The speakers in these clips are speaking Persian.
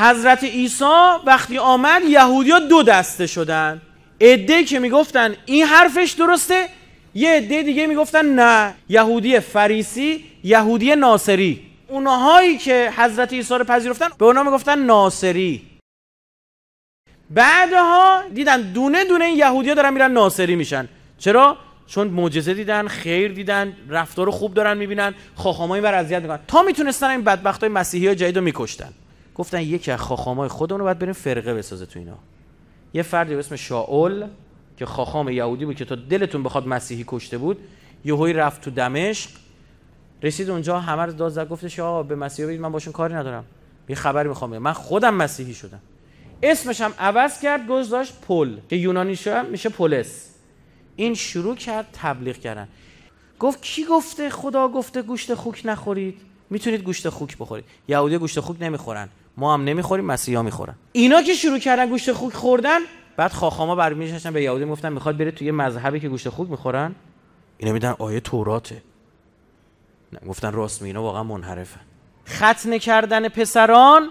حضرت عیسی وقتی آمد یهودیا دو دسته شدن عده که میگفتن این حرفش درسته یه عده دیگه میگفتن نه یهودی فریسی یهودی ناصری اونهایی که حضرت عیسی رو پذیرفتن به اونا میگفتن ناصری بعدها دیدن دونه دونه این ها دارن میرن ناصری میشن چرا چون معجزه دیدن خیر دیدن رفتار خوب دارن میبینن خخامایی بر اذیت میکنن تا میتونستن این های مسیحی ها جدید رو میکشتن گفتن یکی از خاخامای خودمون رو باید بریم فرقه بسازه تو اینا یه فردی به اسم شاول که خاخام یهودی بود که تا دلتون بخواد مسیحی کشته بود یهوی رفت تو دمشق رسید اونجا همه رو داد گفتش آقا به مسیحی بگید من باشون کاری ندارم یه خبری میخوام من خودم مسیحی شدم اسمش هم عوض کرد گذاشت پل که یونانی شد میشه پولس این شروع کرد تبلیغ کردن گفت کی گفته خدا گفته گوشت خوک نخورید میتونید گوشت خوک بخورید یهودی گوشت خوک نمیخورن ما هم نمیخوریم مسیحا میخورن اینا که شروع کردن گوشت خوک خوردن بعد خاخاما برمیشاشن به یهودی میگفتن میخواد بره توی مذهبی که گوشت خوک میخورن اینا میدن آیه توراته نه گفتن راست اینا واقعا منحرفه ختنه کردن پسران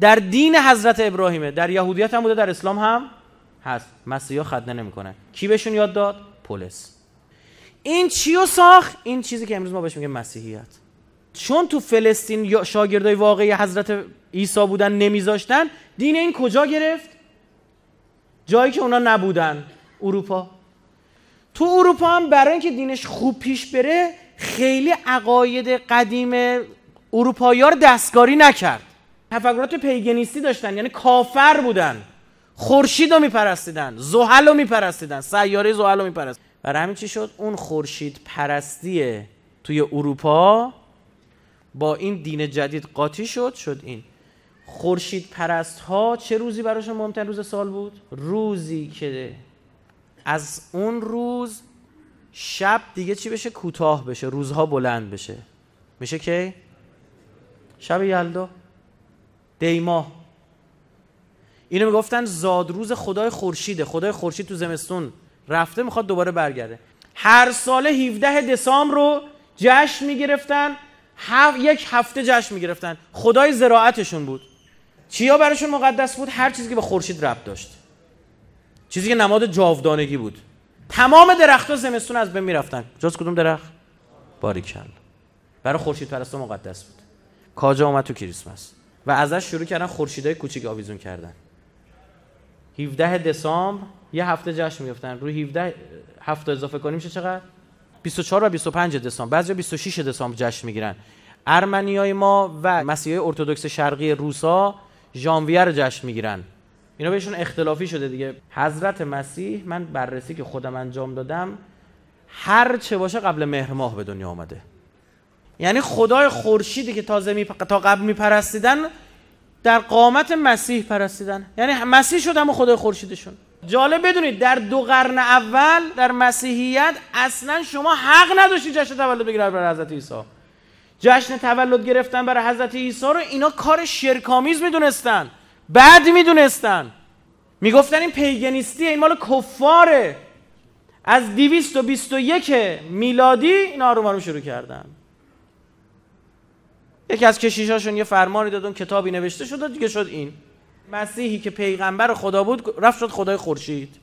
در دین حضرت ابراهیمه در یهودیت هم بوده در اسلام هم هست مسیحا ختنه نمیکنن کی بهشون یاد داد پولس این چیو ساخت این چیزی که امروز ما بهش میگیم مسیحیت چون تو فلسطین شاگردای واقعی حضرت عیسی بودن نمیذاشتن دین این کجا گرفت جایی که اونا نبودن اروپا تو اروپا هم برای اینکه دینش خوب پیش بره خیلی عقاید قدیم اروپایی رو دستکاری نکرد تفکرات پیگنیستی داشتن یعنی کافر بودن خورشید رو میپرستیدن زحل رو میپرستیدن سیاره زحل رو میپرست برای همین چی شد اون خورشید پرستی توی اروپا با این دین جدید قاطی شد شد این خورشید پرست ها چه روزی براشون مهمترین روز سال بود روزی که از اون روز شب دیگه چی بشه کوتاه بشه روزها بلند بشه میشه که شب یلدا دیما اینو میگفتن زادروز خدای خورشیده خدای خورشید تو زمستون رفته میخواد دوباره برگرده هر سال 17 دسامبر رو جشن میگرفتن یک هفته جشن میگرفتن خدای زراعتشون بود چیا براشون مقدس بود هر چیزی که به خورشید ربط داشت چیزی که نماد جاودانگی بود تمام درختها زمستون از بین میرفتن جز کدوم درخت باریکل برای خورشید پرستا مقدس بود کاجا اومد تو کریسمس و ازش شروع کردن خورشیدای کوچیک آویزون کردن 17 دسامبر یه هفته جشن می‌گرفتن روی 17 هفته اضافه کنیم میشه چقدر 24 و 25 دسامبر بعضی 26 دسامبر جشن میگیرن ارمنیای ما و مسیحای ارتدوکس شرقی روسا ژانویه رو جشن میگیرن اینا بهشون اختلافی شده دیگه حضرت مسیح من بررسی که خودم انجام دادم هر چه باشه قبل مهر ماه به دنیا آمده یعنی خدای خورشیدی که تازه می... تا قبل میپرستیدن در قامت مسیح پرستیدن یعنی مسیح شد و خدای خورشیدشون جالب بدونید در دو قرن اول در مسیحیت اصلا شما حق نداشتی جشن تولد بگیرید بر حضرت عیسی جشن تولد گرفتن برای حضرت عیسی رو اینا کار شرکامیز میدونستن بعد میدونستن میگفتن این پیگنیستی این مال کفاره از 221 میلادی اینا رو شروع کردن یکی از کشیشاشون یه فرمانی داد کتابی نوشته شد دیگه شد این مسیحی که پیغمبر خدا بود رفت شد خدای خورشید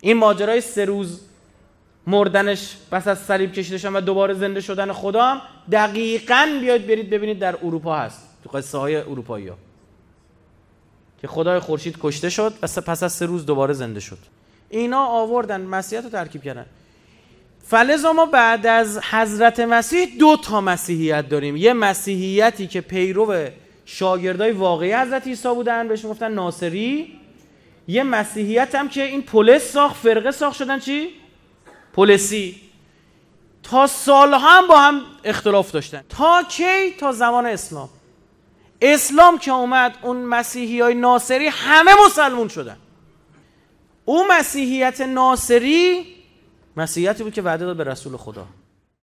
این ماجرای سه روز مردنش پس از صلیب شدن و دوباره زنده شدن خدا هم دقیقا بیاید برید ببینید در اروپا هست تو قصه های اروپایی ها. که خدای خورشید کشته شد و پس از سه روز دوباره زنده شد اینا آوردن مسیحیت رو ترکیب کردن فلز ما بعد از حضرت مسیح دو تا مسیحیت داریم یه مسیحیتی که پیرو شاگردای واقعی حضرت عیسی بودن بهش گفتن ناصری یه مسیحیت هم که این پولس ساخت فرقه ساخت شدن چی پلیسی تا سالها هم با هم اختلاف داشتن تا کی تا زمان اسلام اسلام که اومد اون مسیحی های ناصری همه مسلمون شدن اون مسیحیت ناصری مسیحیتی بود که وعده داد به رسول خدا